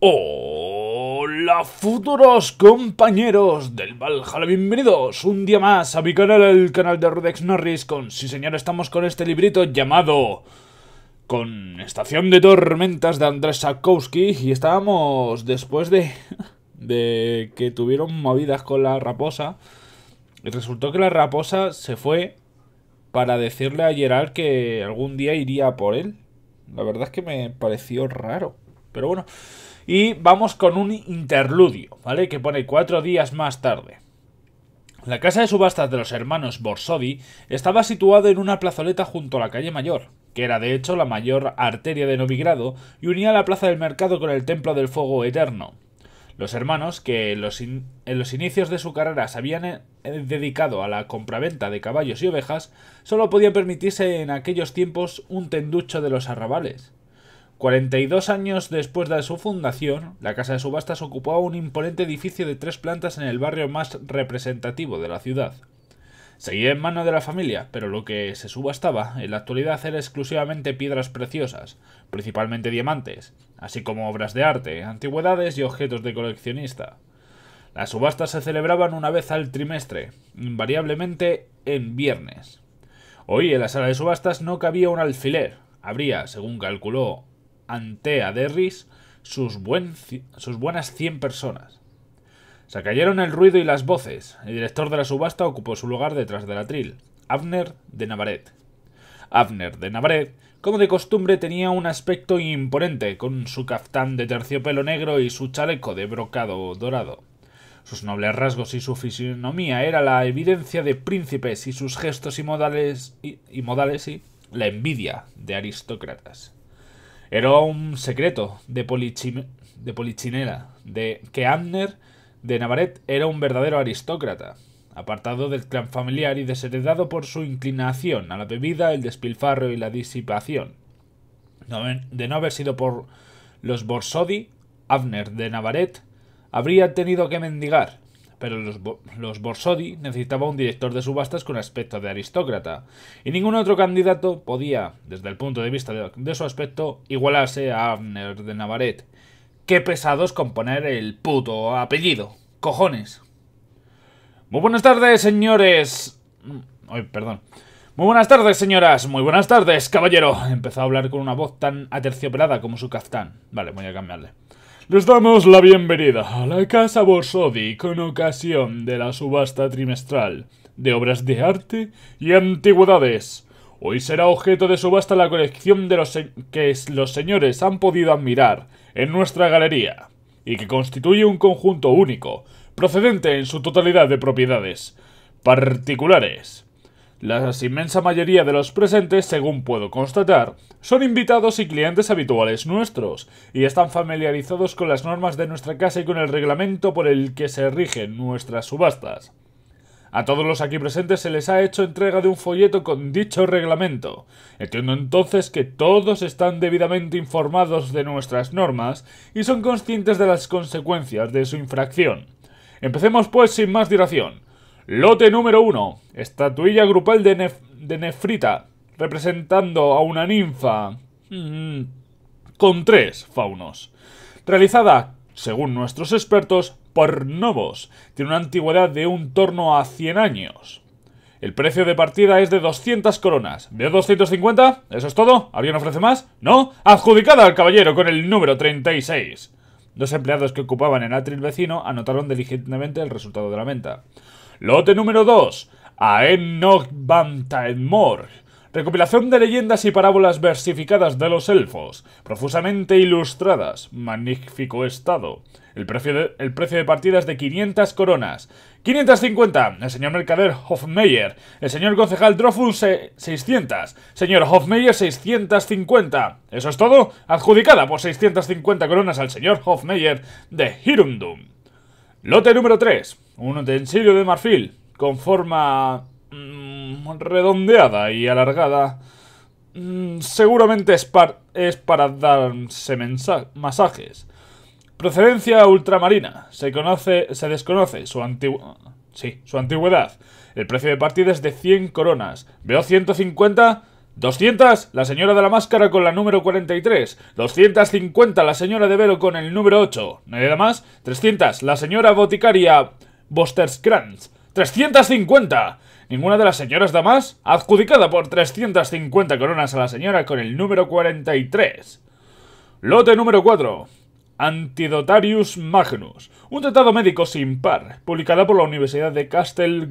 Hola futuros compañeros del Valhalla, bienvenidos un día más a mi canal, el canal de Rudex Norris con, sí señor, estamos con este librito llamado con Estación de Tormentas de Andrés Sakowski y estábamos después de, de que tuvieron movidas con la raposa y resultó que la raposa se fue para decirle a Gerard que algún día iría por él. La verdad es que me pareció raro, pero bueno... Y vamos con un interludio, ¿vale? Que pone cuatro días más tarde. La casa de subastas de los hermanos Borsodi estaba situada en una plazoleta junto a la calle Mayor, que era de hecho la mayor arteria de Novigrado y unía la plaza del mercado con el Templo del Fuego Eterno. Los hermanos, que en los, inicios de su carrera se habían eh, dedicado a la compraventa de caballos y ovejas, solo podían permitirse en aquellos tiempos un tenducho de los arrabales. 42 años después de su fundación, la casa de subastas ocupaba un imponente edificio de tres plantas en el barrio más representativo de la ciudad. Seguía en mano de la familia, pero lo que se subastaba en la actualidad era exclusivamente piedras preciosas, principalmente diamantes, así como obras de arte, antigüedades y objetos de coleccionista. Las subastas se celebraban una vez al trimestre, invariablemente en viernes. Hoy en la sala de subastas no cabía un alfiler, habría, según calculó Antea de sus, buenas 100 personas. Se cayeron el ruido y las voces. El director de la subasta ocupó su lugar detrás del atril, Abner de Navaret. Abner de Navarrete, como de costumbre, tenía un aspecto imponente, con su caftán de terciopelo negro y su chaleco de brocado dorado. Sus nobles rasgos y su fisionomía era la evidencia de príncipes y sus gestos y modales y modales y la envidia de aristócratas. Era un secreto de, de Polichinela, de que Abner de Navaret era un verdadero aristócrata, apartado del clan familiar y desheredado por su inclinación a la bebida, el despilfarro y la disipación. De no haber sido por los Borsodi, Abner de Navaret habría tenido que mendigar, pero los, los Borsodi necesitaba un director de subastas con aspecto de aristócrata, y ningún otro candidato podía, desde el punto de vista de, su aspecto, igualarse a Abner de Navaret. Qué pesados con poner el puto apellido. Cojones. Muy buenas tardes, señores. Mm, ay, perdón. Muy buenas tardes, señoras. Muy buenas tardes, caballero. Empezó a hablar con una voz tan aterciopelada como su caftán. Vale, voy a cambiarle. Les damos la bienvenida a la Casa Bosodi con ocasión de la subasta trimestral de obras de arte y antigüedades. Hoy será objeto de subasta la colección de los que los señores han podido admirar en nuestra galería y que constituye un conjunto único, procedente en su totalidad de propiedades particulares la inmensa mayoría de los presentes, según puedo constatar, son invitados y clientes habituales nuestros, y están familiarizados con las normas de nuestra casa y con el reglamento por el que se rigen nuestras subastas. A todos los aquí presentes se les ha hecho entrega de un folleto con dicho reglamento. Entiendo entonces que todos están debidamente informados de nuestras normas y son conscientes de las consecuencias de su infracción. Empecemos pues sin más dilación. Lote número 1. Estatuilla grupal de, de, Nefrita, representando a una ninfa mm, con tres faunos. Realizada, según nuestros expertos, por Novos. Tiene una antigüedad de un torno a 100 años. El precio de partida es de 200 coronas. ¿Veo 250? ¿Eso es todo? ¿Alguien ofrece más? ¿No? Adjudicada al caballero con el número 36. Dos empleados que ocupaban el atril vecino anotaron diligentemente el resultado de la venta. Lote número 2. Aennog Bantaedmor. Recopilación de leyendas y parábolas versificadas de los elfos, profusamente ilustradas. Magnífico estado. El precio de, el de partida es de 500 coronas. 550. El señor mercader Hofmeyer. El señor concejal Drofus 600. Señor Hofmeyer 650. Eso es todo. Adjudicada por 650 coronas al señor Hofmeyer de Hirundum. Lote número 3. Un utensilio de marfil con forma mm, redondeada y alargada. Mm, seguramente es, es para darse masajes. Procedencia ultramarina. Se conoce, se desconoce su antigüedad. su antigüedad. El precio de partida es de 100 coronas. Veo 150. 200, la señora de la máscara con la número 43. 250, la señora de velo con el número 8. Nada más. 300, la señora boticaria Buster's Grants, 350. Ninguna de las señoras damas, adjudicada por 350 coronas a la señora con el número 43. Lote número 4. Antidotarius Magnus, un tratado médico sin par, publicada por la Universidad de Castel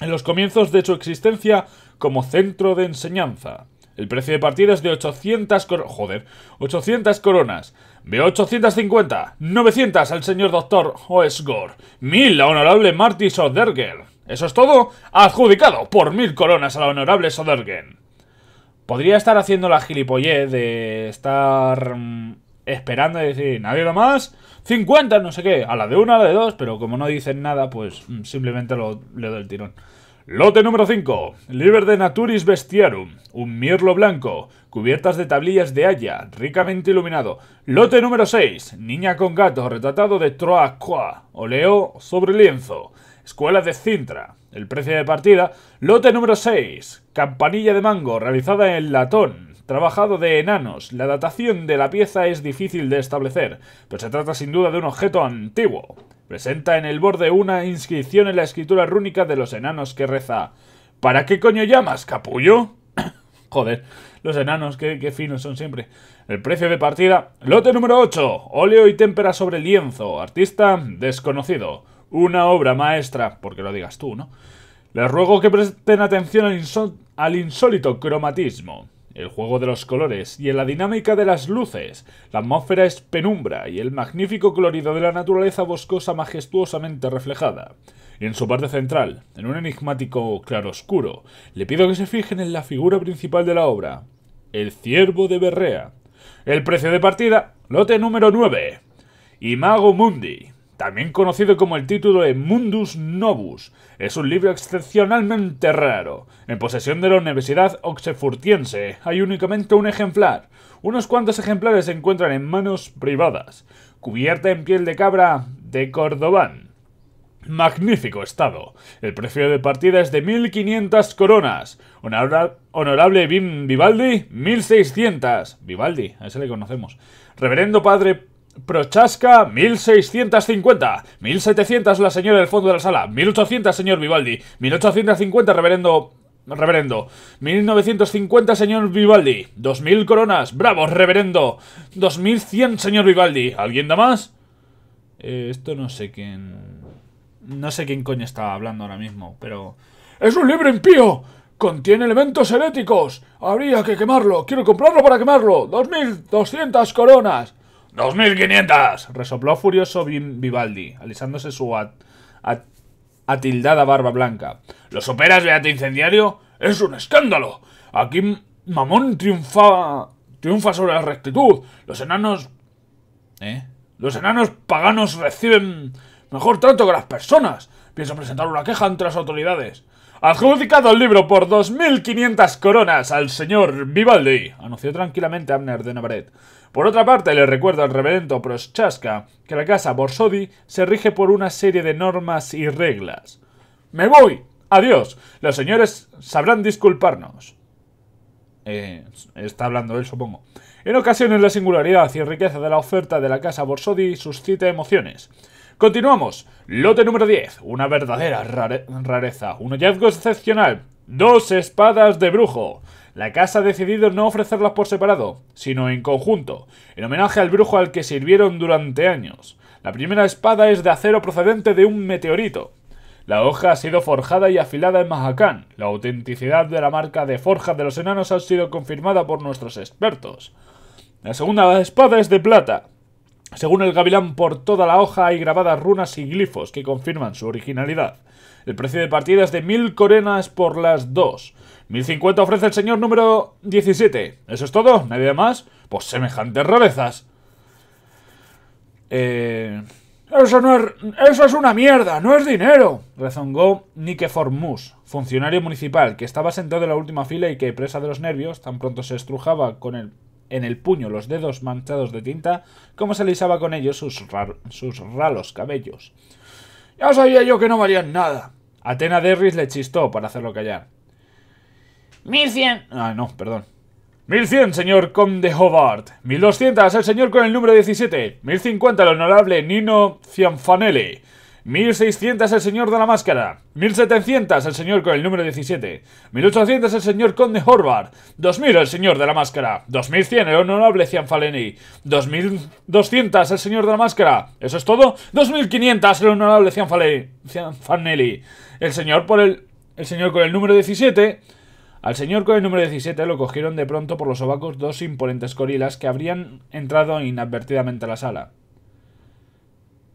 en los comienzos de su existencia como centro de enseñanza. El precio de partida es de 800, cor joder, 800 coronas, de 850, 900 al señor doctor Oesgor, 1000 la honorable Marty Sodergen. Eso es todo, adjudicado por 1000 coronas a la honorable Sodergen. Podría estar haciendo la gilipollez de estar mm, esperando y decir, ¿nadie más? 50, no sé qué, a la de una, a la de dos, pero como no dicen nada, pues mm, simplemente lo, le doy el tirón. Lote número 5. Liber de Naturis Bestiarum. Un mirlo blanco cubiertas de tablillas de haya, ricamente iluminado. Lote número 6, niña con gato, retratado de Trois Croix, oleo sobre lienzo. Escuela de Cintra. El precio de partida, lote número 6, campanilla de mango, realizada en latón, trabajado de enanos. La datación de la pieza es difícil de establecer, pero se trata sin duda de un objeto antiguo. Presenta en el borde una inscripción en la escritura rúnica de los enanos que reza ¿Para qué coño llamas, capullo? Joder. Los enanos, qué, finos son siempre. El precio de partida, lote número 8, óleo y témpera sobre lienzo, artista desconocido. Una obra maestra, porque lo digas tú, ¿no? Les ruego que presten atención al, al insólito cromatismo el juego de los colores y en la dinámica de las luces. La atmósfera es penumbra y el magnífico colorido de la naturaleza boscosa majestuosamente reflejada. Y en su parte central, en un enigmático claroscuro, le pido que se fijen en la figura principal de la obra, el ciervo de Berrea. El precio de partida, lote número 9. Imago Mundi, también conocido como el título de Mundus Novus, es un libro excepcionalmente raro. En posesión de la Universidad Oxefurtiense hay únicamente un ejemplar. Unos cuantos ejemplares se encuentran en manos privadas. Cubierta en piel de cabra de Cordobán magnífico estado. El precio de partida es de 1500 coronas. honorable Vivaldi, 1600. Vivaldi, a ese le conocemos. Reverendo Padre Prochasca, 1650. 1700 la señora del fondo de la sala. 1800 señor Vivaldi. 1850 Reverendo... Reverendo. 1950 señor Vivaldi. 2000 coronas. Bravo, reverendo. 2100 señor Vivaldi. ¿Alguien da más? Eh, esto no sé quién... No sé quién coño estaba hablando ahora mismo, pero... ¡Es un libro impío! Contiene elementos heréticos. Habría que quemarlo. Quiero comprarlo para quemarlo. ¡2.200 coronas! ¡2.500! Resopló furioso Vivaldi, alisándose su atildada barba blanca. ¿Los operas, Beate Incendiario? ¡Es un escándalo! Aquí Mamón triunfa, triunfa sobre la rectitud. Los enanos... ¿Eh? Los enanos paganos reciben Mejor trato que las personas. Pienso presentar una queja entre las autoridades. Adjudicado el libro por 2.500 coronas al señor Vivaldi, anunció tranquilamente Abner de Navarrete. Por otra parte, le recuerdo al reverendo Proschaska que la casa Borsodi se rige por una serie de normas y reglas. ¡Me voy! ¡Adiós! Los señores sabrán disculparnos. Eh, está hablando él, supongo. En ocasiones la singularidad y riqueza de la oferta de la casa Borsodi suscita emociones. Continuamos. Lote número 10. Una verdadera rareza. Un hallazgo excepcional. Dos espadas de brujo. La casa ha decidido no ofrecerlas por separado, sino en conjunto, en homenaje al brujo al que sirvieron durante años. La primera espada es de acero procedente de un meteorito. La hoja ha sido forjada y afilada en Mahacán. La autenticidad de la marca de forja de los enanos ha sido confirmada por nuestros expertos. La segunda espada es de plata, según el gavilán, por toda la hoja hay grabadas runas y glifos que confirman su originalidad. El precio de partida es de mil corenas por las dos. 1050 ofrece el señor número 17. ¿Eso es todo? ¿Nadie más? Pues semejantes rarezas. Eh... Eso no es... Eso es una mierda, no es dinero, rezongó Nikeformus, Formus, funcionario municipal, que estaba sentado en la última fila y que, presa de los nervios, tan pronto se estrujaba con el en el puño los dedos manchados de tinta, como se alisaba con ellos sus, sus ralos cabellos. Ya sabía yo que no valían nada. Atena Derris le chistó para hacerlo callar. Mil cien... Ah, no, perdón. Mil cien, señor conde Hobart. Mil doscientas, el señor con el número diecisiete. Mil cincuenta, el honorable Nino Cianfanelli. 1600 el señor de la máscara, 1700 el señor con el número 17, 1800 el señor conde Horvath, 2000 el señor de la máscara, 2100 el honorable Cianfaleni, 2200 el señor de la máscara, eso es todo, 2500 el honorable Cianfaleni, el señor por el, el señor con el número 17, al señor con el número 17 lo cogieron de pronto por los ovacos dos imponentes gorilas que habrían entrado inadvertidamente a la sala.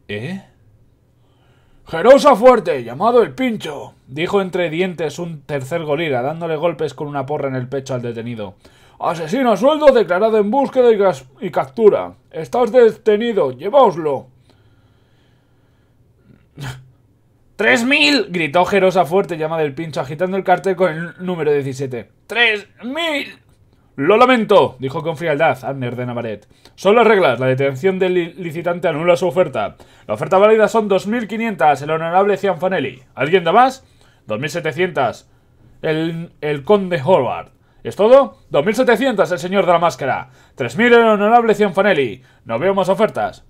¿Eh? Jerosa fuerte, llamado el pincho, dijo entre dientes un tercer gorila, dándole golpes con una porra en el pecho al detenido. Asesino a sueldo declarado en búsqueda y, captura. Estás detenido, lleváoslo. ¡Tres mil! gritó Gerosa fuerte, llamado el pincho, agitando el cartel con el número 17. ¡Tres mil! Lo lamento, dijo con frialdad Adner de Navaret. Son las reglas. La detención del licitante anula su oferta. La oferta válida son 2.500, el honorable Cianfanelli. ¿Alguien da más? 2.700. El, el conde Howard. ¿Es todo? 2.700 el señor de la máscara. 3.000 el honorable Cianfanelli. No veo más ofertas.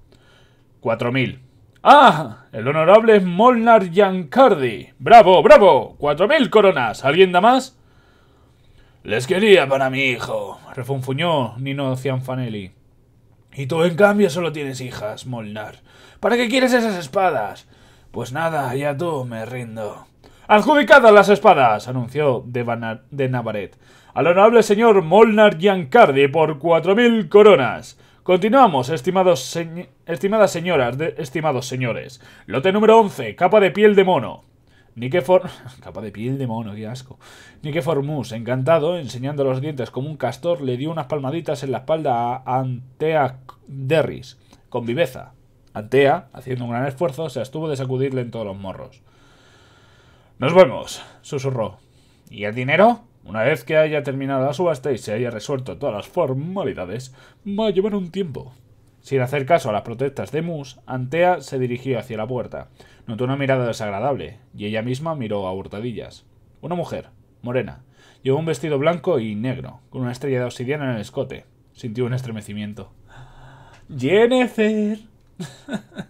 4.000. ¡Ah! El honorable Molnar Giancardi. ¡Bravo, bravo! 4.000 coronas. ¿Alguien da más? Les quería para mi hijo, refunfuñó Nino Cianfanelli. Y tú, en cambio, solo tienes hijas, Molnar. ¿Para qué quieres esas espadas? Pues nada, ya tú me rindo. Adjudicadas las espadas, anunció de, Navarrete. de Navaret. Al honorable señor Molnar Giancardi por cuatro mil coronas. Continuamos, estimados estimadas señoras, de estimados señores. Lote número once, capa de piel de mono. Nikefor Capa de piel de mono, qué asco. Nikefor Moose, encantado, enseñando los dientes como un castor, le dio unas palmaditas en la espalda a Antea Derris, con viveza. Antea, haciendo un gran esfuerzo, se abstuvo de sacudirle en todos los morros. Nos vemos, susurró. ¿Y el dinero? Una vez que haya terminado la subasta y se haya resuelto todas las formalidades, va a llevar un tiempo. Sin hacer caso a las protestas de Moose, Antea se dirigió hacia la puerta. Notó una mirada desagradable, y ella misma miró a hurtadillas. Una mujer, morena. Llevó un vestido blanco y negro, con una estrella de obsidiana en el escote. Sintió un estremecimiento. ¡Jennifer!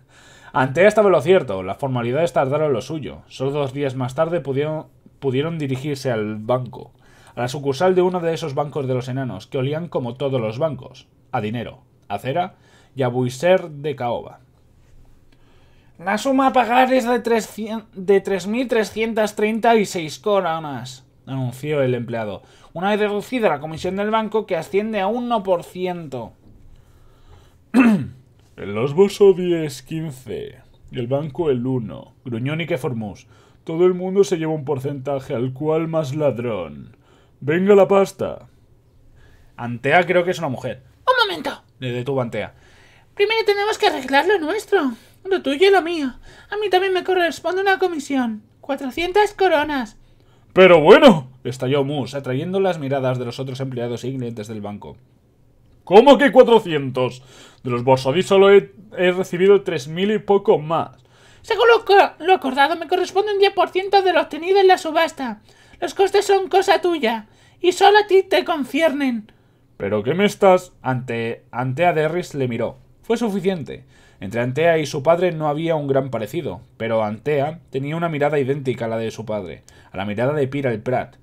Ante estaba lo cierto, las formalidades tardaron lo suyo. Solo dos días más tarde pudieron, pudieron dirigirse al banco, a la sucursal de uno de esos bancos de los enanos, que olían como todos los bancos, a dinero, a cera y a buiser de caoba. La suma a pagar es de 3.336 coronas, anunció el empleado, una vez reducida la comisión del banco que asciende a 1%. el osboso 10, 15 y el banco el 1, gruñón y que formos. Todo el mundo se lleva un porcentaje al cual más ladrón. ¡Venga la pasta! Antea creo que es una mujer. ¡Un momento! Le detuvo Antea. Primero tenemos que arreglar lo nuestro. Lo tuyo y lo mío. A mí también me corresponde una comisión. Cuatrocientas coronas. Pero bueno, estalló Moose, atrayendo las miradas de los otros empleados y clientes del banco. ¿Cómo que cuatrocientos? De los Borsodí solo he, recibido tres mil y poco más. Según lo, acordado, me corresponde un ciento de lo obtenido en la subasta. Los costes son cosa tuya, y solo a ti te conciernen. ¿Pero qué me estás? Ante, ante a Derris le miró. Fue suficiente. Entre Antea y su padre no había un gran parecido, pero Antea tenía una mirada idéntica a la de su padre, a la mirada de Pira el Prat.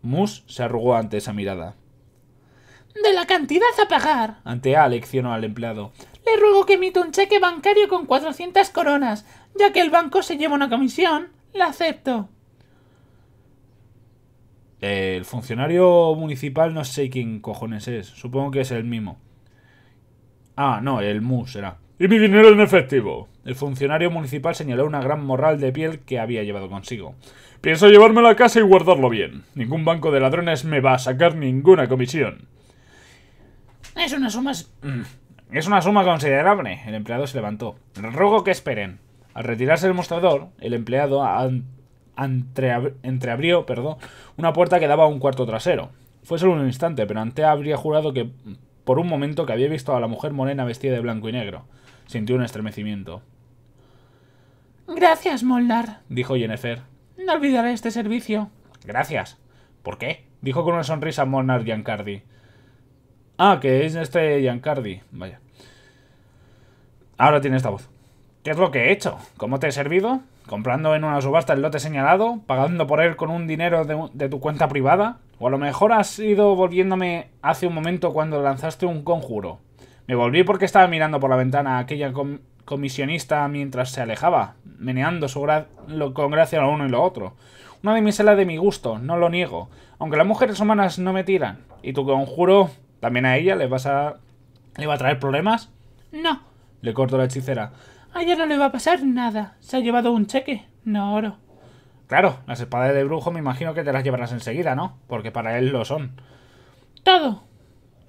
Mus se arrugó ante esa mirada. De la cantidad a pagar, Antea leccionó al empleado. Le ruego que emita un cheque bancario con 400 coronas, ya que el banco se lleva una comisión. La acepto. El funcionario municipal no sé quién cojones es. Supongo que es el mismo. Ah, no, el Mus era. Y mi dinero en efectivo. El funcionario municipal señaló una gran morral de piel que había llevado consigo. Pienso llevármelo a casa y guardarlo bien. Ningún banco de ladrones me va a sacar ninguna comisión. Es una suma... Mm, es una suma considerable. El empleado se levantó. Ruego que esperen. Al retirarse del mostrador, el empleado entreabrió perdón, una puerta que daba a un cuarto trasero. Fue solo un instante, pero Antea habría jurado que por un momento que había visto a la mujer morena vestida de blanco y negro. Sintió un estremecimiento. Gracias, Molnar, dijo Jennifer. No olvidaré este servicio. Gracias. ¿Por qué? dijo con una sonrisa Molnar Giancardi. Ah, que es este Giancardi. Vaya. Ahora tiene esta voz. ¿Qué es lo que he hecho? ¿Cómo te he servido? ¿Comprando en una subasta el lote señalado? ¿Pagando por él con un dinero de, de tu cuenta privada? ¿O a lo mejor has ido volviéndome hace un momento cuando lanzaste un conjuro? Me volví porque estaba mirando por la ventana a aquella comisionista mientras se alejaba, meneando su con gracia lo uno y lo otro. Una de misela de mi gusto, no lo niego, aunque las mujeres humanas no me tiran. ¿Y tu conjuro también a ella le vas a... le va a traer problemas? No, le corto la hechicera. A ella no le va a pasar nada. Se ha llevado un cheque, no oro. Claro, las espadas de brujo me imagino que te las llevarás enseguida, ¿no? Porque para él lo son. Todo,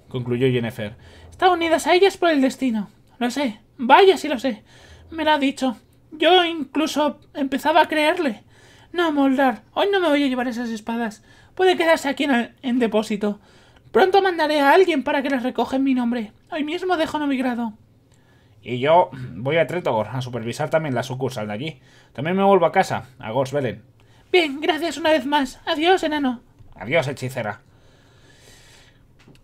concluyó Jennifer. Está unidas a ellas por el destino. Lo sé. Vaya si lo sé. Me lo ha dicho. Yo incluso empezaba a creerle. No, Moldar. Hoy no me voy a llevar esas espadas. Puede quedarse aquí en, el, depósito. Pronto mandaré a alguien para que las recoja en mi nombre. Hoy mismo dejo no migrado. Y yo voy a Tretogor a supervisar también la sucursal de allí. También me vuelvo a casa, a Gorsvelen. Bien, gracias una vez más. Adiós, enano. Adiós, hechicera.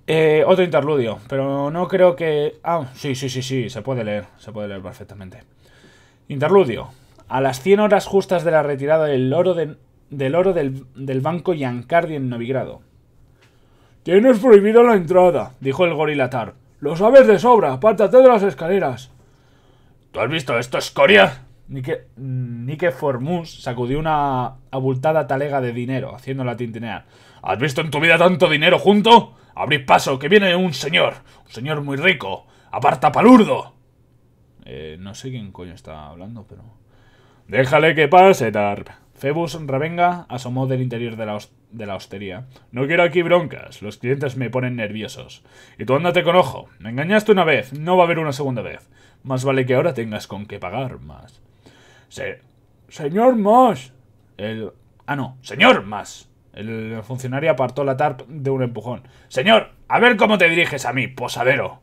Eh, otro interludio, pero no creo que... Ah, sí, sí, sí, sí, se puede leer, se puede leer perfectamente. Interludio. A las 100 horas justas de la retirada del oro, del, oro del, del banco Yancardi en Novigrado. Tienes prohibida la entrada, dijo el gorilatar. Lo sabes de sobra, apártate de las escaleras. ¿Tú has visto esto, escoria? Nike, Nike Formus sacudió una abultada talega de dinero, haciéndola tintinear. ¿Has visto en tu vida tanto dinero junto? Abrid paso, que viene un señor, un señor muy rico. ¡Aparta palurdo! Eh, no sé quién coño está hablando, pero... Déjale que pase, Tarp. Febus revenga, asomó del interior de la, de la hostería. No quiero aquí broncas, los clientes me ponen nerviosos. Y tú ándate con ojo, me engañaste una vez, no va a haber una segunda vez. Más vale que ahora tengas con qué pagar más señor Moss. El, ah, no, señor Mosh.» El funcionario apartó la tarp de un empujón. Señor, a ver cómo te diriges a mí, posadero.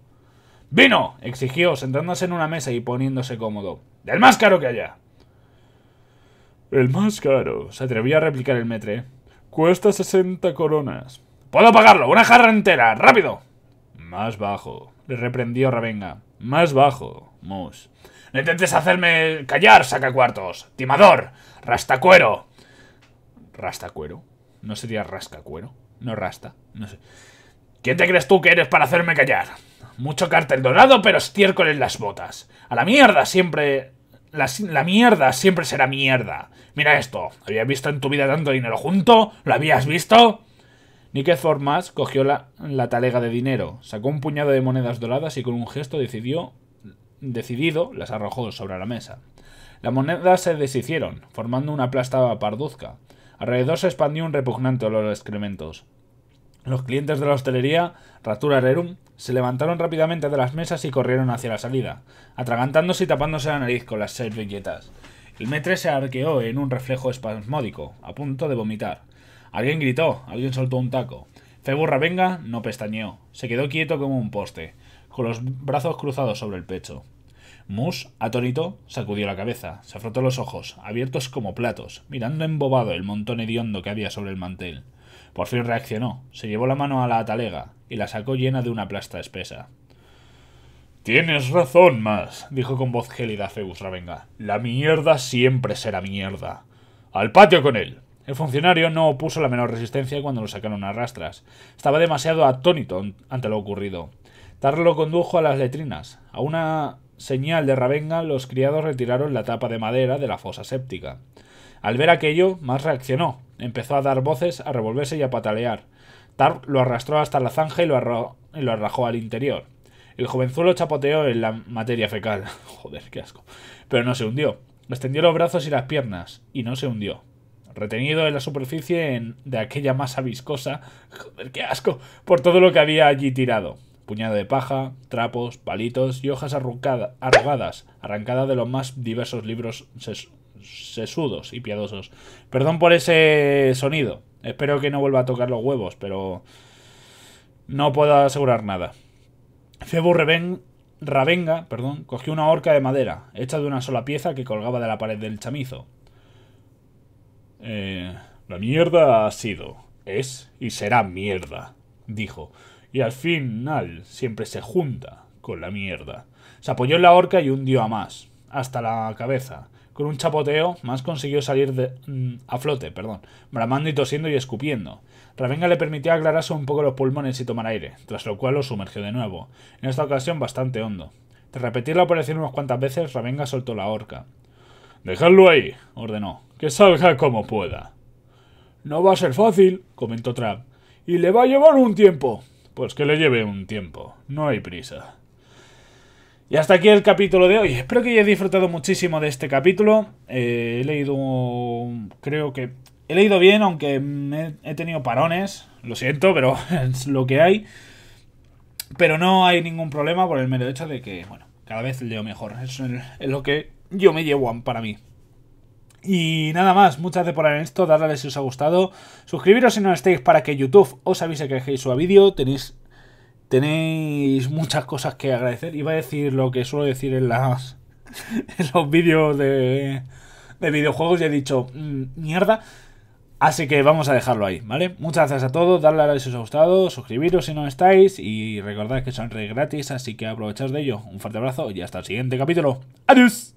Vino, exigió, sentándose en una mesa y poniéndose cómodo. Del más caro que haya. El más caro, se atrevió a replicar el metre. Cuesta 60 coronas. Puedo pagarlo, una jarra entera, rápido. Más bajo, le reprendió Ravenga. Más bajo, Mosh.» No intentes hacerme callar, saca cuartos. Timador, rastacuero. ¿Rastacuero? ¿No sería rascacuero? No rasta, no sé. ¿Quién te crees tú que eres para hacerme callar? Mucho cartel dorado, pero estiércol en las botas. A la mierda siempre... La, mierda siempre será mierda. Mira esto. ¿Habías visto en tu vida tanto dinero junto? ¿Lo habías visto? qué Formas cogió la talega de dinero, sacó un puñado de monedas doradas y con un gesto decidió decidido, las arrojó sobre la mesa. Las monedas se deshicieron, formando una aplastada parduzca. Alrededor se expandió un repugnante olor a excrementos. Los clientes de la hostelería, Ratura Rerum, se levantaron rápidamente de las mesas y corrieron hacia la salida, atragantándose y tapándose la nariz con las servilletas. El metre se arqueó en un reflejo espasmódico, a punto de vomitar. Alguien gritó, alguien soltó un taco. Feburra Venga no pestañeó, se quedó quieto como un poste con los brazos cruzados sobre el pecho. Mus, atónito, sacudió la cabeza, se frotó los ojos, abiertos como platos, mirando embobado el montón hediondo que había sobre el mantel. Por fin reaccionó, se llevó la mano a la atalega y la sacó llena de una plasta espesa. Tienes razón, Mas, dijo con voz gélida Febus Ravenga. La mierda siempre será mierda. Al patio con él. El funcionario no opuso la menor resistencia cuando lo sacaron a rastras. Estaba demasiado atónito ante lo ocurrido lo condujo a las letrinas. A una señal de Ravenga, los criados retiraron la tapa de madera de la fosa séptica. Al ver aquello, más reaccionó. Empezó a dar voces, a revolverse y a patalear. Tar lo arrastró hasta la zanja y lo, lo arrajó al interior. El jovenzuelo chapoteó en la materia fecal. Joder, qué asco. Pero no se hundió. Extendió los brazos y las piernas, y no se hundió. Retenido en la superficie de aquella masa viscosa, joder, qué asco, por todo lo que había allí tirado puñado de paja, trapos, palitos y hojas arrugadas, arrancadas de los más diversos libros sesudos y piadosos. Perdón por ese sonido. Espero que no vuelva a tocar los huevos, pero no puedo asegurar nada. Cebu Reven Ravenga perdón, cogió una horca de madera, hecha de una sola pieza que colgaba de la pared del chamizo. Eh, la mierda ha sido, es y será mierda, dijo y al final siempre se junta con la mierda. Se apoyó en la horca y hundió a más, hasta la cabeza. Con un chapoteo, más consiguió salir mm, a flote, perdón, bramando y tosiendo y escupiendo. Ravenga le permitió aclararse un poco los pulmones y tomar aire, tras lo cual lo sumergió de nuevo, en esta ocasión bastante hondo. Tras repetir la operación unas cuantas veces, Ravenga soltó la horca. Dejadlo ahí, ordenó, que salga como pueda. No va a ser fácil, comentó Trap, y le va a llevar un tiempo. Pues que le lleve un tiempo, no hay prisa. Y hasta aquí el capítulo de hoy. Espero que hayáis disfrutado muchísimo de este capítulo. Eh, he leído, creo que he leído bien, aunque he tenido parones. Lo siento, pero es lo que hay. Pero no hay ningún problema por el mero hecho de que, bueno, cada vez leo mejor. es lo que yo me llevo para mí. Y nada más, muchas gracias por haber esto, darle a like si os ha gustado, suscribiros si no estáis para que YouTube os avise que dejéis su vídeo, tenéis, tenéis muchas cosas que agradecer, iba a decir lo que suelo decir en, las, en los vídeos de, videojuegos y he dicho, mm, mierda, así que vamos a dejarlo ahí, ¿vale? Muchas gracias a todos, darle a like si os ha gustado, suscribiros si no estáis y recordad que son redes gratis, así que aprovechad de ello, un fuerte abrazo y hasta el siguiente capítulo, adiós.